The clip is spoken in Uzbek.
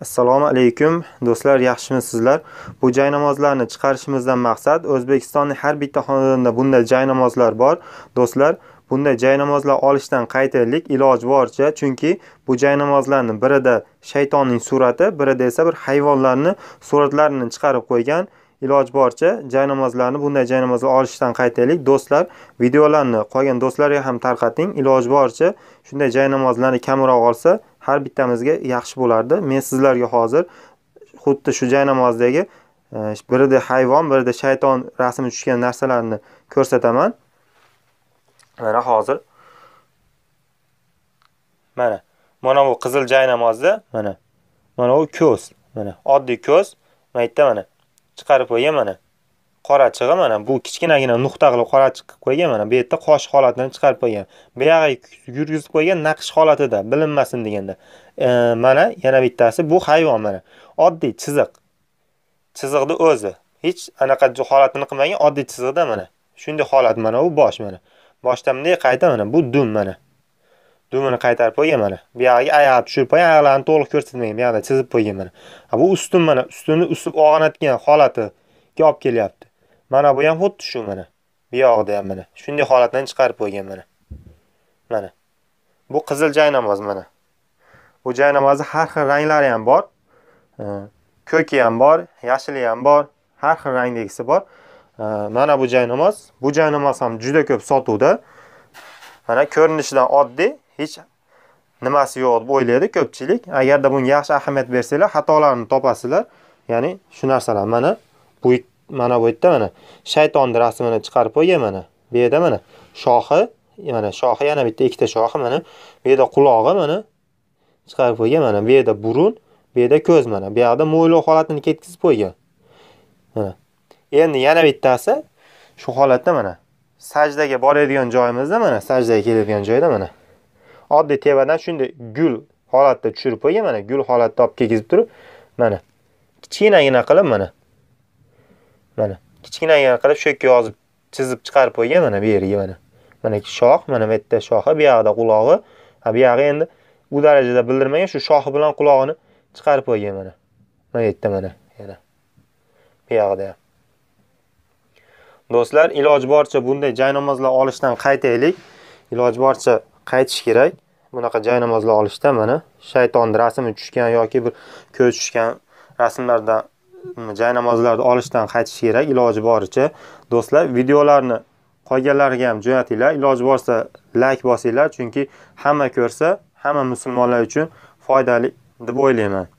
Assalomu alaykum do'stlar, yaxshimisizlar? Bu jaynamozlarni namozlarini chiqarishimizdan maqsad O'zbekistonning har bitta xonadonida bunday jaynamozlar namozlar bor. Do'stlar, bunday jaynamozlar namozlar olishdan qaytaylik iloj boricha, chunki bu jay birida shaytonning surati, birida esa bir hayvonlarning suratlarini chiqarib qo'ygan. iloj boricha jaynamozlarni namozlarini bunday jay namozlar olishdan qaytaylik do'stlar videolarni qolgan do'stlarga ham tarqating iloj boricha shunday jaynamozlarni namozlarni kamroq olsa har bittamizga yaxshi bo'lardi. Men sizlarga hozir xuddi shu jay e, birida hayvon, birida shayton rasmi tushgan narsalarni ko'rsataman. Mana hozir mana mana bu qizil jay namozda mana mana bu ko'z, mana oddiy ko'z, mana yerda mana chiqarib qo'ygan mana. qorachig'i mana bu kichkinagina nuqta qilib qorachiq qilib qo'ygan mana bu yerda qosh holatidan chiqarib qo'ygan buyog'i yurgizib qo'ygan naqsh holatida bilinmasin deganda mana yana bittasi bu hayvon mana oddiy chiziq chiziqni o'zi hech anaqa holatini qilmagan oddiy chiziqda mana shunday holat mana u bosh mana boshda bunday qayta mana bu dum mana dumini qaytarib qo'ygan mana bu oyog'ini tushirib qo'ygan oyoqlarini to'liq ko'rsatmagan bu chizib qo'ygan mana bu ustun mana ustunni usib og'anatgan holatiga olib kelyapti Mana bu ham xuddi shu mana. Bu yog'ida ham mana. Shunday holatdan chiqarib qo'ygan mana. Mana. Bu qizil namoz mana. Bu jaynamozni har xil ranglari ham bor. Ko'ki ham bor, yashili ham bor, har xil rangdagisi bor. Mana bu namoz Bu namoz ham juda ko'p sotuvda. Mana ko'rinishidan oddiy, hech nimasi yo'q deb o'ylaydi ko'pchilik. Agarda bunga yaxshi ahamiyat bersanglar, xatolarni topasizlar. Ya'ni shu narsalar mana bu mana bu yerda mana shaytonni rasmini chiqarib qo'ygan mana bu yerda mana shoxi mana shoxi yana bitta ikkita shoxi mana bu yerda qulog'i mana chiqarib qo'ygan mana bu yerda burun bu yerda ko'z mana bu yoqda mo'ylov holatini ketkazib qo'ygan mana endi yana bittasi shu holatda mana sajdaga boradigan joyimizda mana sajdaga keladigan joyda mana oddiy tevadan shunday gul holatda tushirib qo'ygan mana gul holatda olib kelgizib turib mana kichkinagina qilib mana mana kichkinaga qilib shu yerga yozib chizib chiqarib qo'ygan mana bu yerga mana mana shox mana bu yerda shohi bu yog'ida qulog'i ha bu yog'i endi u darajada bildirmagan shu shohi bilan qulog'ini chiqarib qo'ygan mana mana bu yerda mana yana bu yog'ida ham do'stlar iloji boricha bunday jay namozlar olishdan qaytaylik iloji boricha qaytish kerak bunaqa jay namozlar olishda mana shaytonni rasmi tushgan yoki bir ko'z tushgan rasmlardan jay namozlarni olishdan qaytish kerak iloji boricha do'stlar videolarni qolganlariga ham jo'natinglar iloji borsa layk bosinglar chunki hamma ko'rsa hamma musulmonlar uchun foydali deb o'ylayman